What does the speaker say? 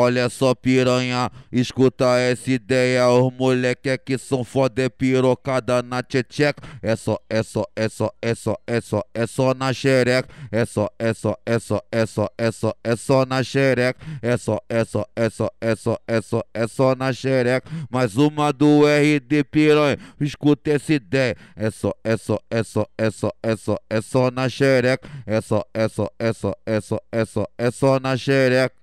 Olha só piranha, escuta essa ideia Os moleque é que são foda, é pirocada na tcheca É só, é só, é só, é só, é só, é só na xereca É só, é só, é só, é só, é só, é só na xereca É só, é só, é só, é só, é só, é só na xereca Mais uma do de piranha, escuta essa ideia É só, é só, é só, é só, é só, é só na xereca É só, é só, é só, é só, é só, é só na xereca